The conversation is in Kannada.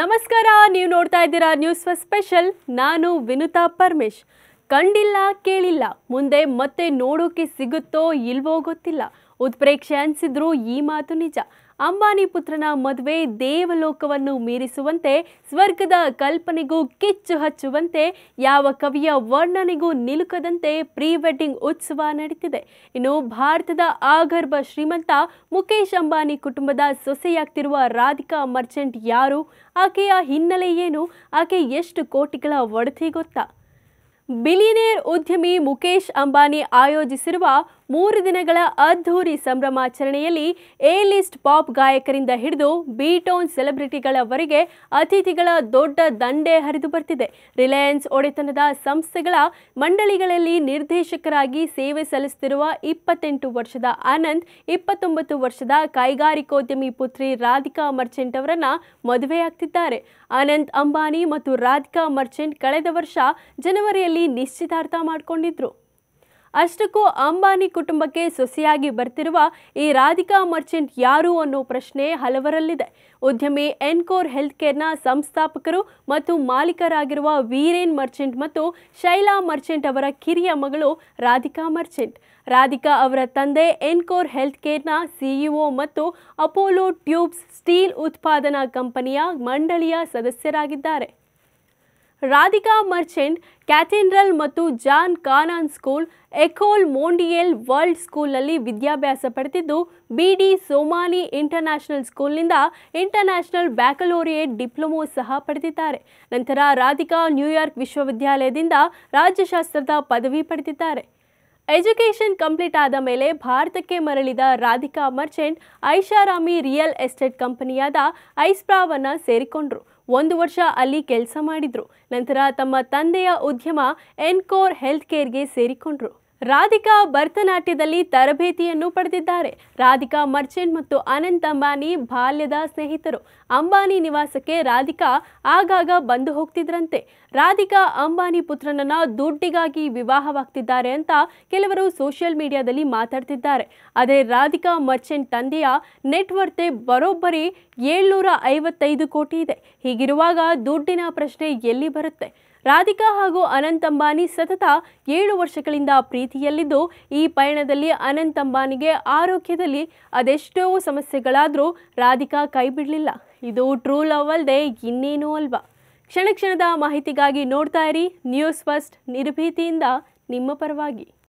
ನಮಸ್ಕಾರ ನೀವು ನೋಡ್ತಾ ಇದ್ದೀರಾ ನ್ಯೂಸ್ ಫಸ್ಟ್ ಸ್ಪೆಷಲ್ ನಾನು ವಿನುತಾ ಪರಮೇಶ್ ಕಂಡಿಲ್ಲ ಕೇಳಿಲ್ಲ ಮುಂದೆ ಮತ್ತೆ ನೋಡೋಕೆ ಸಿಗುತ್ತೋ ಇಲ್ವೋ ಗೊತ್ತಿಲ್ಲ ಉತ್ಪ್ರೇಕ್ಷೆ ಅನಿಸಿದ್ರು ಈ ಮಾತು ನಿಜ ಅಂಬಾನಿ ಪುತ್ರನ ಮದುವೆ ದೇವಲೋಕವನ್ನು ಮೀರಿಸುವಂತೆ ಸ್ವರ್ಗದ ಕಲ್ಪನೆಗೂ ಕಿಚ್ಚು ಹಚ್ಚುವಂತೆ ಯಾವ ಕವಿಯ ವರ್ಣನೆಗೂ ನಿಲುಕದಂತೆ ಪ್ರೀ ವೆಡ್ಡಿಂಗ್ ಉತ್ಸವ ನಡೀತಿದೆ ಇನ್ನು ಭಾರತದ ಆಗರ್ಭ ಶ್ರೀಮಂತ ಮುಖೇಶ್ ಅಂಬಾನಿ ಕುಟುಂಬದ ಸೊಸೆಯಾಗ್ತಿರುವ ರಾಧಿಕಾ ಮರ್ಚೆಂಟ್ ಯಾರು ಆಕೆಯ ಹಿನ್ನೆಲೆ ಏನು ಆಕೆ ಎಷ್ಟು ಕೋಟಿಗಳ ಒಡತಿ ಗೊತ್ತಾ ಬಿಲಿಯನೇರ್ ಉದ್ಯಮಿ ಮುಖೇಶ್ ಅಂಬಾನಿ ಆಯೋಜಿಸಿರುವ ಮೂರು ದಿನಗಳ ಅದ್ಧೂರಿ ಸಂಭ್ರಮಾಚರಣೆಯಲ್ಲಿ ಎ ಲಿಸ್ಟ್ ಪಾಪ್ ಗಾಯಕರಿಂದ ಹಿಡಿದು ಬಿಟೋನ್ ಸೆಲೆಬ್ರಿಟಿಗಳವರೆಗೆ ಅತಿಥಿಗಳ ದೊಡ್ಡ ದಂಡೆ ಹರಿದು ಬರ್ತಿದೆ ರಿಲಯನ್ಸ್ ಒಡೆತನದ ಸಂಸ್ಥೆಗಳ ಮಂಡಳಿಗಳಲ್ಲಿ ನಿರ್ದೇಶಕರಾಗಿ ಸೇವೆ ಸಲ್ಲಿಸುತ್ತಿರುವ ಇಪ್ಪತ್ತೆಂಟು ವರ್ಷದ ಆನಂದ್ ಇಪ್ಪತ್ತೊಂಬತ್ತು ವರ್ಷದ ಕೈಗಾರಿಕೋದ್ಯಮಿ ಪುತ್ರಿ ರಾಧಿಕಾ ಮರ್ಚೆಂಟ್ ಅವರನ್ನ ಮದುವೆಯಾಗ್ತಿದ್ದಾರೆ ಅನಂತ್ ಅಂಬಾನಿ ಮತ್ತು ರಾಧಿಕಾ ಮರ್ಚೆಂಟ್ ಕಳೆದ ವರ್ಷ ಜನವರಿಯಲ್ಲಿ ನಿಶ್ಚಿತಾರ್ಥ ಮಾಡಿಕೊಂಡಿದ್ರು ಅಷ್ಟಕ್ಕೂ ಅಂಬಾನಿ ಕುಟುಂಬಕ್ಕೆ ಸೊಸೆಯಾಗಿ ಬರ್ತಿರುವ ಈ ರಾಧಿಕಾ ಮರ್ಚೆಂಟ್ ಯಾರು ಅನ್ನೋ ಪ್ರಶ್ನೆ ಹಲವರಲ್ಲಿದೆ ಉದ್ಯಮಿ ಎನ್ಕೋರ್ ಹೆಲ್ತ್ ಕೇರ್ನ ಸಂಸ್ಥಾಪಕರು ಮತ್ತು ಮಾಲೀಕರಾಗಿರುವ ವೀರೇನ್ ಮರ್ಚೆಂಟ್ ಮತ್ತು ಶೈಲಾ ಮರ್ಚೆಂಟ್ ಅವರ ಕಿರಿಯ ಮಗಳು ರಾಧಿಕಾ ಮರ್ಚೆಂಟ್ ರಾಧಿಕಾ ಅವರ ತಂದೆ ಎನ್ಕೋರ್ ಹೆಲ್ತ್ ಕೇರ್ನ ಸಿಇಒ ಮತ್ತು ಅಪೋಲೋ ಟ್ಯೂಬ್ಸ್ ಸ್ಟೀಲ್ ಉತ್ಪಾದನಾ ಕಂಪನಿಯ ಮಂಡಳಿಯ ಸದಸ್ಯರಾಗಿದ್ದಾರೆ ರಾಧಿಕಾ ಮರ್ಚೆಂಟ್ ಕ್ಯಾಥೆಡ್ರಲ್ ಮತ್ತು John Connon school Ecole Mondiale world ಸ್ಕೂಲ್ನಲ್ಲಿ ವಿದ್ಯಾಭ್ಯಾಸ ಪಡೆದಿದ್ದು ಬಿ ಡಿ ಸೋಮಾಲಿ ಇಂಟರ್ನ್ಯಾಷನಲ್ ಸ್ಕೂಲ್ನಿಂದ ಇಂಟರ್ನ್ಯಾಷನಲ್ ಬ್ಯಾಕಲೋರಿಯೇಟ್ ಡಿಪ್ಲೊಮೋ ಸಹ ಪಡೆದಿದ್ದಾರೆ ನಂತರ ರಾಧಿಕಾ ನ್ಯೂಯಾರ್ಕ್ ವಿಶ್ವವಿದ್ಯಾಲಯದಿಂದ ರಾಜ್ಯಶಾಸ್ತ್ರದ ಪದವಿ ಪಡೆದಿದ್ದಾರೆ ಎಜುಕೇಷನ್ ಕಂಪ್ಲೀಟ್ ಆದ ಮೇಲೆ ಭಾರತಕ್ಕೆ ಮರಳಿದ ರಾಧಿಕಾ ಮರ್ಚೆಂಟ್ ಐಷಾರಾಮಿ ರಿಯಲ್ ಎಸ್ಟೇಟ್ ಕಂಪನಿಯಾದ ಐಸ್ಪ್ರಾವನ್ನು ಸೇರಿಕೊಂಡ್ರು ಒಂದು ವರ್ಷ ಅಲ್ಲಿ ಕೆಲಸ ಮಾಡಿದರು ನಂತರ ತಮ್ಮ ತಂದೆಯ ಉದ್ಯಮ ಎನ್ಕೋರ್ ಹೆಲ್ತ್ ಕೇರ್ಗೆ ಸೇರಿಕೊಂಡ್ರು ರಾಧಿಕಾ ಭರತನಾಟ್ಯದಲ್ಲಿ ತರಬೇತಿಯನ್ನು ಪಡೆದಿದ್ದಾರೆ ರಾಧಿಕಾ ಮರ್ಚೆಂಟ್ ಮತ್ತು ಅನಂತ್ ಅಂಬಾನಿ ಬಾಲ್ಯದ ಸ್ನೇಹಿತರು ಅಂಬಾನಿ ನಿವಾಸಕ್ಕೆ ರಾಧಿಕಾ ಆಗಾಗ ಬಂದು ಹೋಗ್ತಿದ್ರಂತೆ ರಾಧಿಕಾ ಅಂಬಾನಿ ಪುತ್ರನನ್ನ ದುಡ್ಡಿಗಾಗಿ ವಿವಾಹವಾಗ್ತಿದ್ದಾರೆ ಅಂತ ಕೆಲವರು ಸೋಷಿಯಲ್ ಮೀಡಿಯಾದಲ್ಲಿ ಮಾತಾಡ್ತಿದ್ದಾರೆ ಅದೇ ರಾಧಿಕಾ ಮರ್ಚೆಂಟ್ ತಂದೆಯ ನೆಟ್ವರ್ತೆ ಬರೋಬ್ಬರಿ ಏಳ್ನೂರ ಐವತ್ತೈದು ಕೋಟಿ ಇದೆ ಹೀಗಿರುವಾಗ ದುಡ್ಡಿನ ಪ್ರಶ್ನೆ ಎಲ್ಲಿ ಬರುತ್ತೆ ರಾಧಿಕಾ ಹಾಗೂ ಅನಂತ್ ಅಂಬಾನಿ ಸತತ ಏಳು ವರ್ಷಗಳಿಂದ ಪ್ರೀತಿಯಲ್ಲಿದ್ದು ಈ ಪಯಣದಲ್ಲಿ ಅನಂತ್ ಅಂಬಾನಿಗೆ ಆರೋಗ್ಯದಲ್ಲಿ ಅದೆಷ್ಟೋ ಸಮಸ್ಯೆಗಳಾದರೂ ರಾಧಿಕಾ ಕೈಬಿಡಲಿಲ್ಲ ಇದು ಟ್ರೂ ಲವ್ ಅಲ್ಲದೆ ಇನ್ನೇನೂ ಅಲ್ವಾ ಕ್ಷಣ ಕ್ಷಣದ ಮಾಹಿತಿಗಾಗಿ ನೋಡ್ತಾ ಇರಿ ನ್ಯೂಸ್ ಫಸ್ಟ್ ನಿರ್ಭೀತಿಯಿಂದ ನಿಮ್ಮ ಪರವಾಗಿ